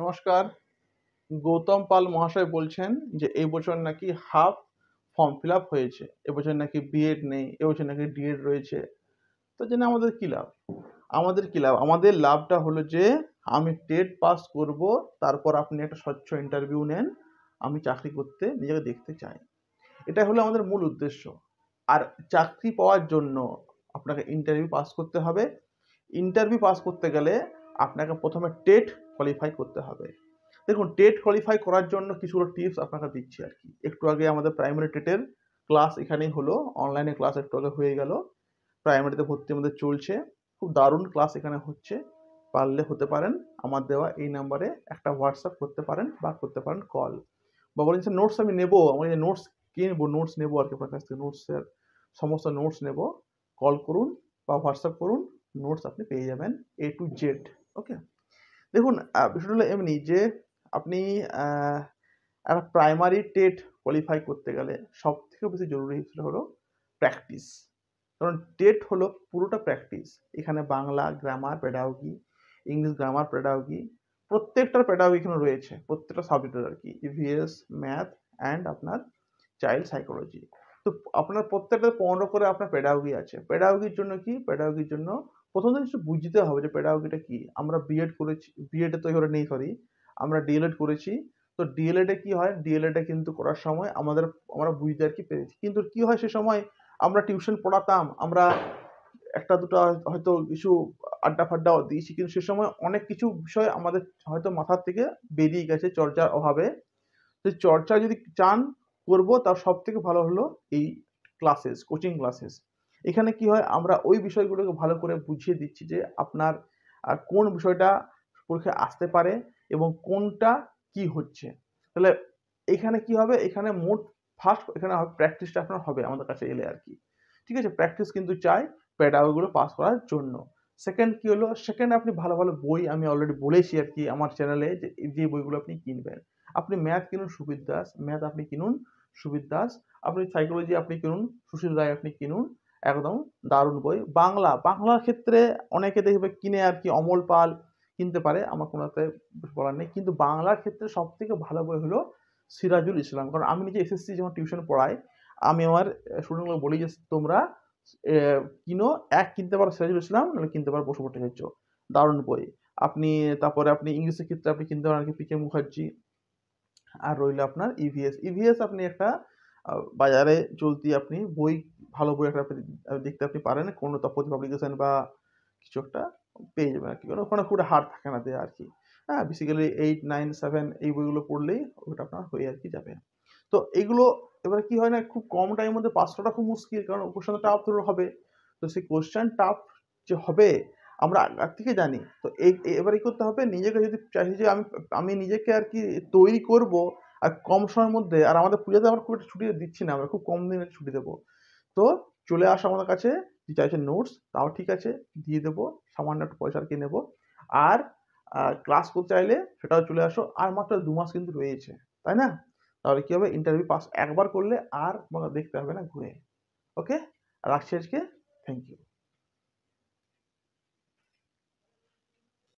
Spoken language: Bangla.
নমস্কার গৌতম পাল মহাশয় বলছেন যে এই বছর নাকি হাফ ফর্ম ফিল আপ হয়েছে এবছর নাকি বিএড নেই এবছর নাকি ডিএড রয়েছে তো জেনে আমাদের কী লাভ আমাদের কী লাভ আমাদের লাভটা হলো যে আমি টেট পাস করব তারপর আপনি একটা স্বচ্ছ ইন্টারভিউ নেন আমি চাকরি করতে নিজেকে দেখতে চাই এটা হলো আমাদের মূল উদ্দেশ্য আর চাকরি পাওয়ার জন্য আপনাকে ইন্টারভিউ পাস করতে হবে ইন্টারভিউ পাস করতে গেলে আপনাকে প্রথমে টেট কোয়ালিফাই করতে হবে দেখুন টেট কোয়ালিফাই করার জন্য কিছুগুলো টিপস আপনাকে দিচ্ছি আর কি একটু আগে আমাদের প্রাইমারি টেটের ক্লাস এখানেই হলো অনলাইনে ক্লাস একটু আগে হয়ে গেল প্রাইমারিতে ভর্তি আমাদের চলছে খুব দারুণ ক্লাস এখানে হচ্ছে পারলে হতে পারেন আমার দেওয়া এই নাম্বারে একটা হোয়াটসঅ্যাপ করতে পারেন বা করতে পারেন কল বা বলেন স্যার নোটস আমি নেবো আমি নোটস কিনবো নোটস নেবো আর কি আপনার কাছ থেকে নোটসের সমস্ত নোটস নেব কল করুন বা হোয়াটসঅ্যাপ করুন নোটস আপনি পেয়ে যাবেন এ টু জেড ওকে দেখুন বিষয়টা হলো এমনি যে আপনি একটা প্রাইমারি টেট কোয়ালিফাই করতে গেলে সব থেকে বেশি জরুরি সেটা হলো প্র্যাকটিস কারণ টেট হলো পুরোটা প্র্যাকটিস এখানে Bangla grammar pedagogy English grammar pedagogy প্রত্যেকটার প্যাডাগি এখানে রয়েছে প্রত্যেকটা সাবজেক্টের আর কি ইভিএস ম্যাথ অ্যান্ড আপনার চাইল্ড সাইকোলজি তো আপনার প্রত্যেকটা পনেরো করে আপনার পেডাউগি আছে পেডাউকির জন্য কি প্যাডাগির জন্য প্রথম জিনিস বুঝতে হবে যে পেডাগোগিটা কি আমরা বিএড করেছি বিএড তো এবারে নেই সরি আমরা ডিএলএড করেছি তো ডিএলএডে কি হয় ডিএলএডে কিন্তু করার সময় আমাদের আমরা বুঝতে আর কি পেরেছি কিন্তু কি হয় সে সময় আমরা টিউশন পড়াতাম আমরা একটা দুটো হয়তো কিছু আড্ডা ফাড্ডাও দিয়েছি কিন্তু সে সময় অনেক কিছু বিষয় আমাদের হয়তো মাথার থেকে বেরিয়ে গেছে চর্চার অভাবে তো চর্চা যদি চান করবো তার সব থেকে ভালো হলো এই ক্লাসেস কোচিং ক্লাসেস এখানে কি হয় আমরা ওই বিষয়গুলোকে ভালো করে বুঝিয়ে দিচ্ছি যে আপনার কোন বিষয়টা পরীক্ষায় আসতে পারে এবং কোনটা কি হচ্ছে তাহলে এখানে কি হবে এখানে মোট ফার্স্ট এখানে প্র্যাকটিসটা আপনার হবে আমাদের কাছে এলে আর কি ঠিক আছে প্র্যাকটিস কিন্তু চাই প্যাডাগুলো পাস করার জন্য সেকেন্ড কি হলো সেকেন্ড আপনি ভালো ভালো বই আমি অলরেডি বলেছি আর কি আমার চ্যানেলে যে যে বইগুলো আপনি কিনবেন আপনি ম্যাথ কিনুন সুবির দাস ম্যাথ আপনি কিনুন সুবির দাস আপনি সাইকোলজি আপনি কিনুন সুশীল রায় আপনি কিনুন একদম দারুণ বই বাংলা বাংলার ক্ষেত্রে অনেকে দেখবে কিনে আর কি অমল পাল কিনতে পারে আমার কোনোতে বলার নেই কিন্তু বাংলার ক্ষেত্রে সব থেকে ভালো বই হলো সিরাজুল ইসলাম কারণ আমি নিজে এসএসসি যখন টিউশন পড়াই আমি আমার স্টুডেন্টগুলো বলি যে তোমরা কিনো এক কিনতে পারো সিরাজুল ইসলাম নাহলে কিনতে পারো বসু ভট্টাচার্য দারুণ বই আপনি তারপরে আপনি ইংলিশের ক্ষেত্রে আপনি কিনতে পারেন আর কি পিকে মুখার্জি আর রইল আপনার ইভিএস e ইভিএস e আপনি একটা বাজারে চলতি আপনি বই ভালো বই একটা আপনি দেখতে আপনি পারেন কোনো তপতি পাবলিকেশন বা কিছু একটা পেয়ে যাবেন আর কি কারণ ওখানে খুব হার থাকে না দেয়া আর কি হ্যাঁ বেসিক্যালি এইট নাইন সেভেন এই বইগুলো পড়লেই ওটা আপনার হয়ে আর কি যাবে তো এগুলো এবার কি হয় না খুব কম টাইমের মধ্যে পাস করাটা খুব মুশকিল কারণ কোশ্চেন টাফ ধরো হবে তো সেই কোশ্চেন টাফ যে হবে আমরা আগ থেকে জানি তো এই এবারই করতে হবে নিজেকে যদি চাইছি যে আমি আমি নিজেকে আর কি তৈরি করব আর কম সময়ের মধ্যে আর আমাদের পূজাতে আমরা খুব একটা ছুটি দিচ্ছি না আমরা খুব কম দিনের ছুটি দেবো তো চলে আসো আমার কাছে কি চাইছে নোটস তাও ঠিক আছে দিয়ে দেবো সামান্য একটু পয়সা কি নেবো আর ক্লাস করতে চাইলে সেটাও চলে আসো আর মাত্র দু মাস কিন্তু রয়েছে তাই না তাহলে কী হবে ইন্টারভিউ পাস একবার করলে আর তোমাকে দেখতে হবে না ঘুরে ওকে রাখছি আজকে থ্যাংক ইউ